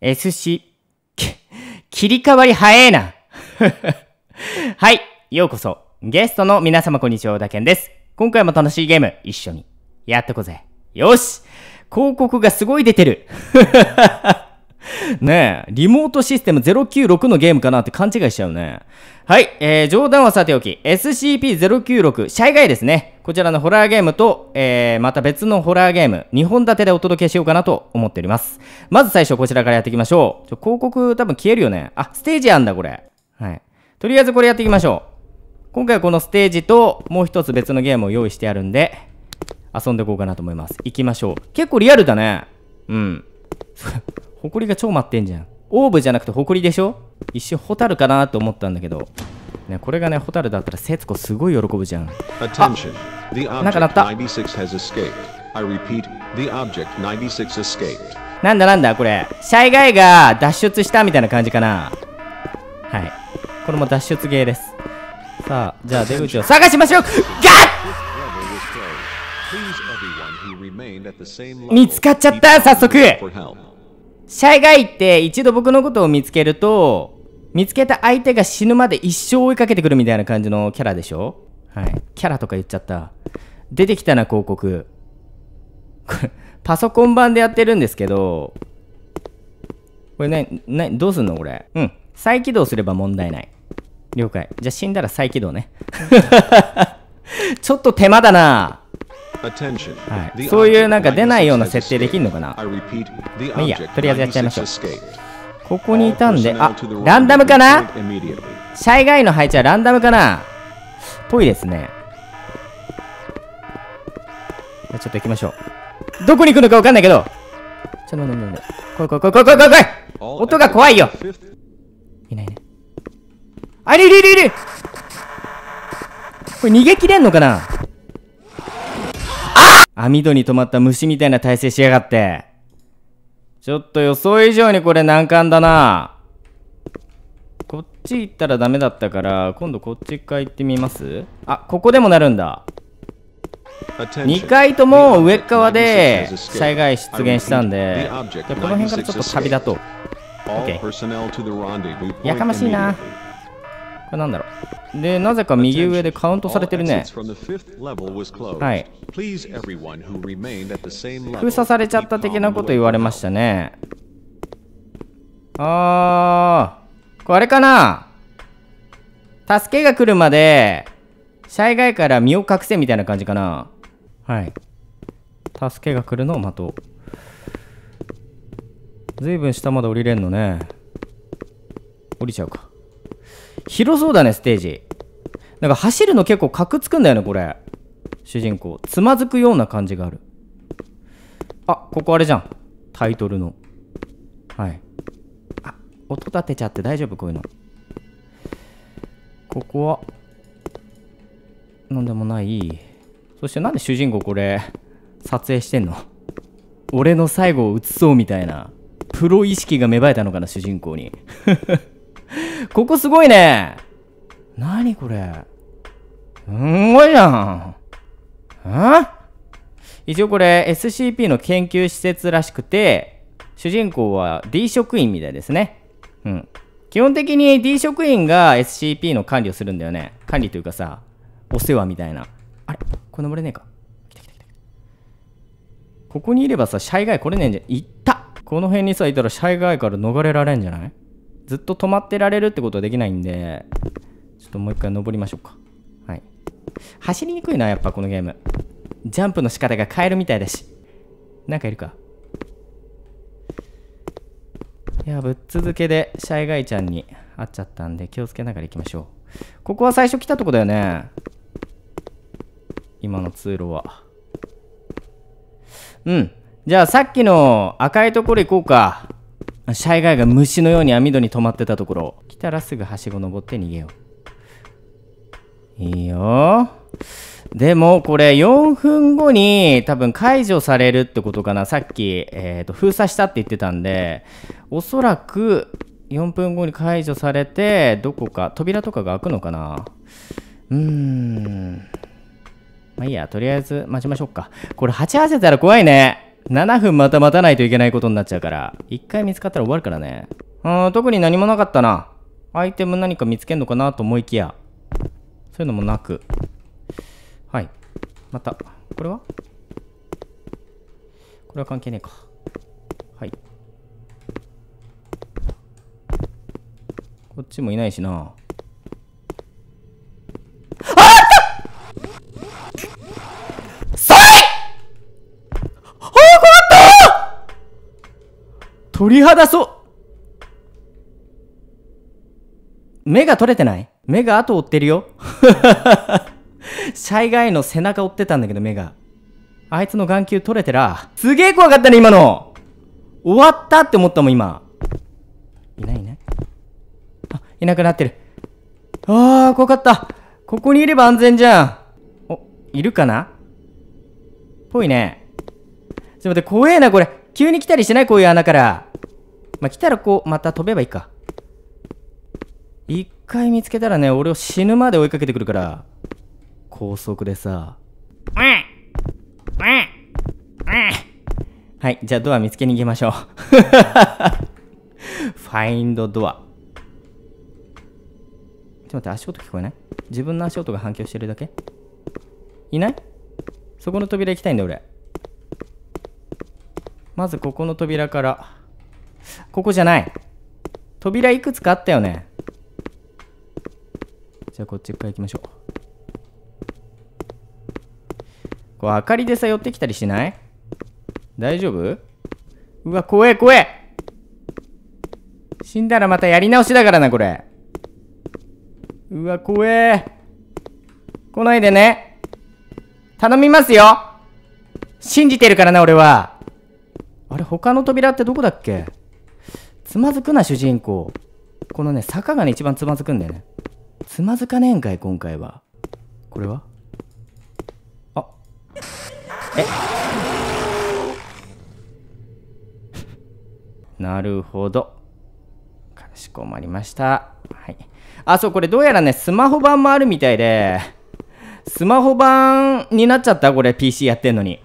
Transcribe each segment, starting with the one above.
S c 切り替わり早えな はい、ようこそ。ゲストの皆様こんにちは、小田健です。今回も楽しいゲーム、一緒にやってこぜ。よし広告がすごい出てる ねえ、リモートシステム096のゲームかなって勘違いしちゃうね。はい、えー、冗談はさておき、SCP-096、シャイガイですね。こちらのホラーゲームと、えー、また別のホラーゲーム、2本立てでお届けしようかなと思っております。まず最初こちらからやっていきましょう。ちょ広告多分消えるよね。あ、ステージあんだこれ。はい。とりあえずこれやっていきましょう。今回はこのステージと、もう一つ別のゲームを用意してあるんで、遊んでいこうかなと思います。行きましょう。結構リアルだね。うん。ホコリが超舞ってんじゃん。オーブじゃなくてホコリでしょ一瞬ホタルかなと思ったんだけど。ね、これがね、ホタルだったら、節子すごい喜ぶじゃん。a t t e n t なんだなんだこれ。シャイガイが脱出したみたいな感じかな。はい。これも脱出ゲーです。さあ、じゃあ出口を探しましょうガッ見つかっちゃった早速シャイガイって一度僕のことを見つけると、見つけた相手が死ぬまで一生追いかけてくるみたいな感じのキャラでしょはい。キャラとか言っちゃった。出てきたな、広告。これ、パソコン版でやってるんですけど、これね、ね、どうすんのこれ。うん。再起動すれば問題ない。了解。じゃあ死んだら再起動ね。ちょっと手間だなはい、そういうなんか出ないような設定できるのかなまあいいや、とりあえずやっちゃいましょう。ここにいたんで、あ、ランダムかなシャイガイの配置はランダムかなぽいですね。じゃちょっと行きましょう。どこに行くのかわかんないけどちょ、なんだなっだ。来い来い来い来い来い来い来い音が怖いよいないね。あ、いるいるいるいるこれ逃げ切れんのかな網戸に止まった虫みたいな体勢しやがって。ちょっと予想以上にこれ難関だな。こっち行ったらダメだったから、今度こっち一回行ってみますあ、ここでもなるんだ。2回とも上側で災害出現したんで、じゃこの辺からちょっと旅立とう。ケー。やかましいな。これなんだろうでなぜか右上でカウントされてるねはい封鎖されちゃった的なこと言われましたねあーこれかな助けが来るまで災害から身を隠せみたいな感じかなはい助けが来るのを待とう随分下まで降りれんのね降りちゃうか広そうだね、ステージ。なんか走るの結構カクつくんだよね、これ。主人公。つまずくような感じがある。あ、ここあれじゃん。タイトルの。はい。あ、音立てちゃって大丈夫こういうの。ここは、なんでもない。そしてなんで主人公これ、撮影してんの俺の最後を映そうみたいな。プロ意識が芽生えたのかな、主人公に。ここすごいね。なにこれ。すんごいじゃん。ん一応これ SCP の研究施設らしくて、主人公は D 職員みたいですね。うん。基本的に D 職員が SCP の管理をするんだよね。管理というかさ、お世話みたいな。あれこれ登れねえか来た来た来た。ここにいればさ、シャイガイ来れねえんじゃん。行ったこの辺にさ、いたらシャイガイから逃れられんじゃないずっと止まってられるってことはできないんで、ちょっともう一回登りましょうか。はい。走りにくいな、やっぱこのゲーム。ジャンプの仕方が変えるみたいだし。なんかいるかいや、ぶっ続けでシャイガイちゃんに会っちゃったんで気をつけながら行きましょう。ここは最初来たとこだよね。今の通路は。うん。じゃあさっきの赤いところ行こうか。シャイガイが虫のように網戸に止まってたところ来たらすぐはしご登って逃げよういいよでもこれ4分後に多分解除されるってことかなさっき、えー、と封鎖したって言ってたんでおそらく4分後に解除されてどこか扉とかが開くのかなうーんまあいいやとりあえず待ちましょうかこれ鉢合わせたら怖いね7分また待たないといけないことになっちゃうから、一回見つかったら終わるからね。うーん、特に何もなかったな。アイテム何か見つけんのかなと思いきや、そういうのもなく。はい。また、これはこれは関係ねえか。はい。こっちもいないしな。鳥肌そ、目が取れてない目が後追ってるよ。シャイガイの背中追ってたんだけど、目が。あいつの眼球取れてら。すげえ怖かったね、今の終わったって思ったもん、今。いないいないあ、いなくなってる。あー、怖かった。ここにいれば安全じゃん。お、いるかなぽいね。ちょっと待って、怖えな、これ。急に来たりしないこういう穴から。まあ、来たらこう、また飛べばいいか。一回見つけたらね、俺を死ぬまで追いかけてくるから。高速でさ。はい、じゃあドア見つけに行きましょう。ファインドドア。ちょっと待って、足音聞こえない自分の足音が反響してるだけいないそこの扉行きたいんだ、俺。まずここの扉から。ここじゃない。扉いくつかあったよね。じゃあこっちから行きましょう。こう明かりでさ、寄ってきたりしない大丈夫うわ、怖え怖え死んだらまたやり直しだからな、これ。うわ、怖え。来ないでね。頼みますよ信じてるからな、俺は。あれ他の扉ってどこだっけつまずくな主人公このね坂がね一番つまずくんだよねつまずかねえんかい今回はこれはあえなるほどかしこまりましたはいあそうこれどうやらねスマホ版もあるみたいでスマホ版になっちゃったこれ PC やってんのに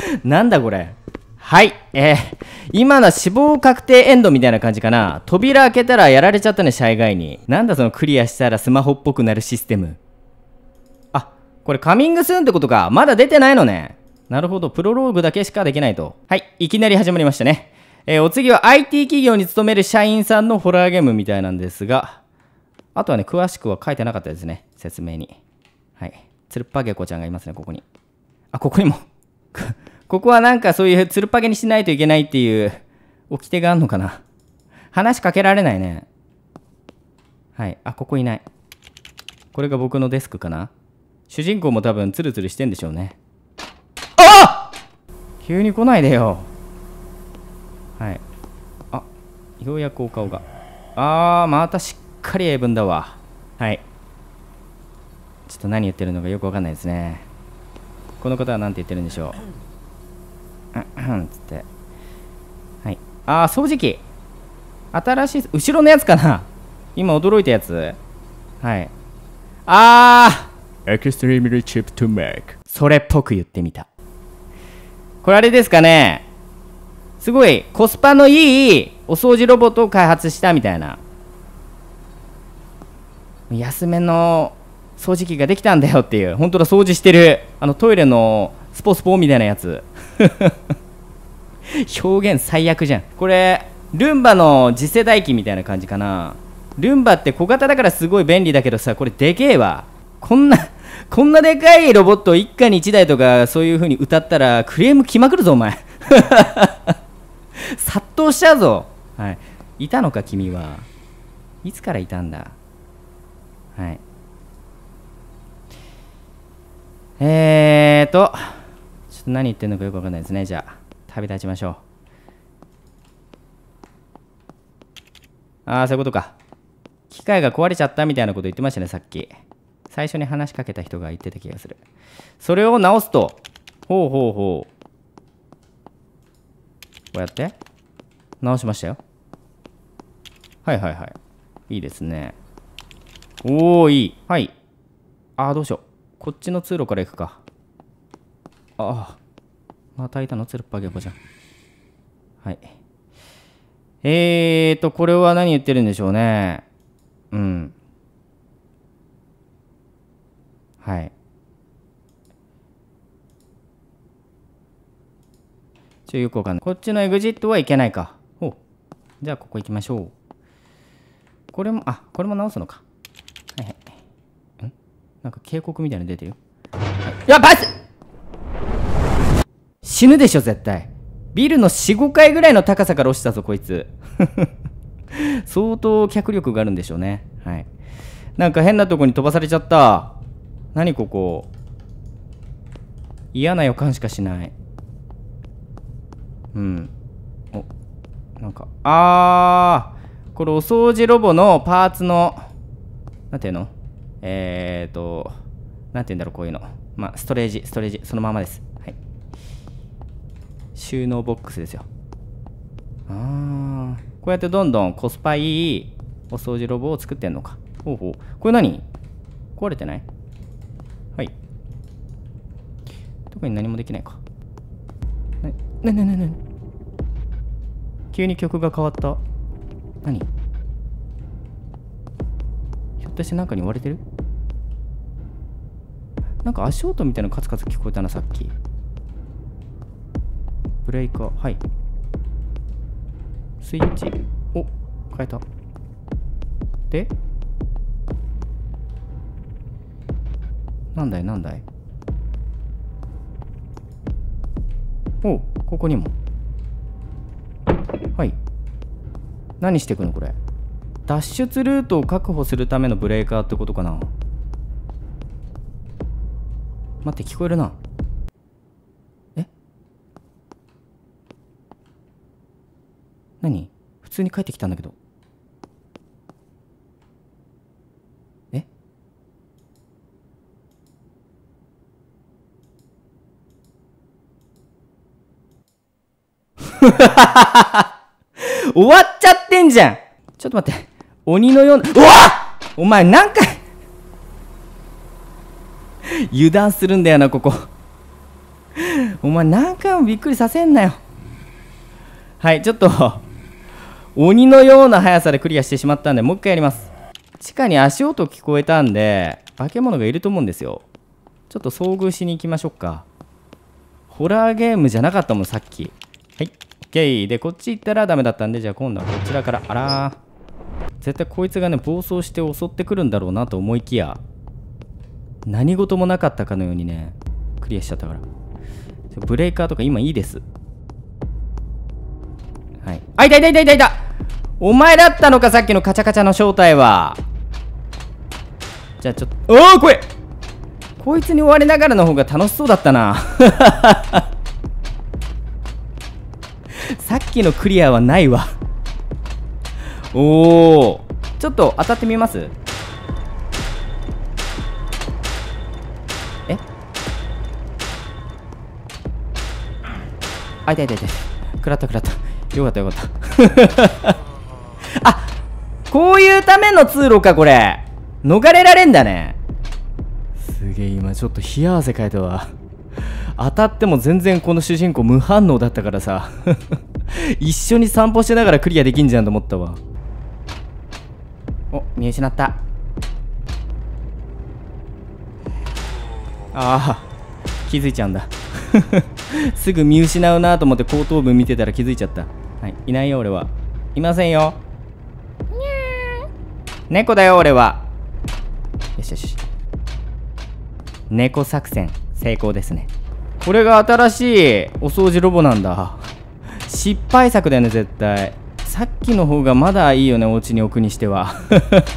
なんだこれ。はい、えー、今のは死亡確定エンドみたいな感じかな。扉開けたらやられちゃったね、シャイガイに。なんだそのクリアしたらスマホっぽくなるシステム。あ、これカミングスーンってことか。まだ出てないのね。なるほど、プロローグだけしかできないと。はい、いきなり始まりましたね。えー、お次は IT 企業に勤める社員さんのホラーゲームみたいなんですが、あとはね、詳しくは書いてなかったですね、説明に。はい。つるっぱげこちゃんがいますね、ここに。あ、ここにも ここはなんかそういうつるっぱげにしないといけないっていう掟があんのかな話しかけられないね。はい。あ、ここいない。これが僕のデスクかな主人公も多分ツルツルしてんでしょうね。あ急に来ないでよ。はい。あ、ようやくお顔が。あー、またしっかり英文だわ。はい。ちょっと何言ってるのかよくわかんないですね。この方は何て言ってるんでしょう。つって。はい。あ掃除機。新しい、後ろのやつかな今驚いたやつ。はい。あーエクストリームリチップトゥメイク。それっぽく言ってみた。これあれですかねすごいコスパのいいお掃除ロボットを開発したみたいな。安めの掃除機ができたんだよっていう、本当だ、掃除してる、あのトイレのスポスポみたいなやつ。表現最悪じゃん。これ、ルンバの次世代機みたいな感じかな。ルンバって小型だからすごい便利だけどさ、これでけえわ。こんな、こんなでかいロボット一家に一台とかそういう風に歌ったらクレーム来まくるぞ、お前。殺到しちゃうぞ。はい。いたのか、君は。いつからいたんだ。はい。えーと、ちょっと何言ってんのかよくわかんないですね。じゃあ、旅立ちましょう。ああ、そういうことか。機械が壊れちゃったみたいなこと言ってましたね、さっき。最初に話しかけた人が言ってた気がする。それを直すと。ほうほうほう。こうやって。直しましたよ。はいはいはい。いいですね。おー、いい。はい。ああ、どうしよう。こっちの通路から行くか。ああ。またいたのツルっぱげこじゃん。はい。えーと、これは何言ってるんでしょうね。うん。はい。ちょ、よくわかんない。こっちのエグジットはいけないか。ほう。じゃあ、ここ行きましょう。これも、あ、これも直すのか。なんか警告みたいなの出てるいや、バス死ぬでしょ、絶対。ビルの4、5階ぐらいの高さから落ちたぞ、こいつ。相当脚力があるんでしょうね。はい。なんか変なとこに飛ばされちゃった。何ここ。嫌な予感しかしない。うん。お、なんか、あー、これお掃除ロボのパーツの、なんていうのえっ、ー、と、なんて言うんだろう、こういうの。まあ、ストレージ、ストレージ、そのままです。はい。収納ボックスですよ。あこうやってどんどんコスパいいお掃除ロボを作ってんのか。ほうほう。これ何壊れてないはい。特に何もできないか。な、な、な、な、な。急に曲が変わった。何ひょっとして中に割れてるなんか足音みたいなのカツカツ聞こえたなさっきブレーカーはいスイッチお変えたでなんだいなんだいおここにもはい何してくのこれ脱出ルートを確保するためのブレーカーってことかな待って、聞こえるな。え何普通に帰ってきたんだけど。えっ 終わっちゃってんじゃんちょっと待って。鬼のような、うわお前なんか油断するんだよなここお前何回もびっくりさせんなよはいちょっと鬼のような速さでクリアしてしまったんでもう一回やります地下に足音聞こえたんで化け物がいると思うんですよちょっと遭遇しに行きましょうかホラーゲームじゃなかったもんさっきはい OK でこっち行ったらダメだったんでじゃあ今度はこちらからあら絶対こいつがね暴走して襲ってくるんだろうなと思いきや何事もなかったかのようにね、クリアしちゃったから。ブレーカーとか今いいです。はい。あ、いたいたいたいたいたお前だったのか、さっきのカチャカチャの正体は。じゃあちょっと、おおこれこいつに追われながらの方が楽しそうだったな。さっきのクリアはないわ。おおちょっと当たってみますあ痛い痛い痛い食らった食らったよかったよかった あこういうための通路かこれ逃れられんだねすげえ今ちょっと冷や汗かいたわ当たっても全然この主人公無反応だったからさ 一緒に散歩しながらクリアできんじゃんと思ったわお見失ったああ気づいちゃうんだ すぐ見失うなと思って後頭部見てたら気づいちゃった。はい、いないよ、俺は。いませんよ。猫だよ、俺は。よしよし。猫作戦、成功ですね。これが新しいお掃除ロボなんだ。失敗作だよね、絶対。さっきの方がまだいいよね、お家に置くにしては。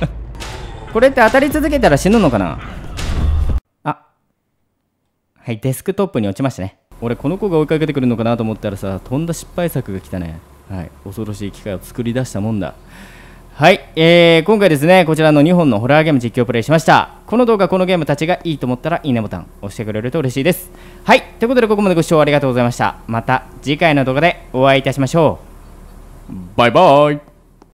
これって当たり続けたら死ぬのかなあ。はい、デスクトップに落ちましたね。俺この子が追いかけてくるのかなと思ったらさとんだ失敗作が来たね、はい、恐ろしい機会を作り出したもんだはい、えー、今回ですねこちらの2本のホラーゲーム実況プレイしましたこの動画このゲームたちがいいと思ったらいいねボタン押してくれると嬉しいですはいということでここまでご視聴ありがとうございましたまた次回の動画でお会いいたしましょうバイバイ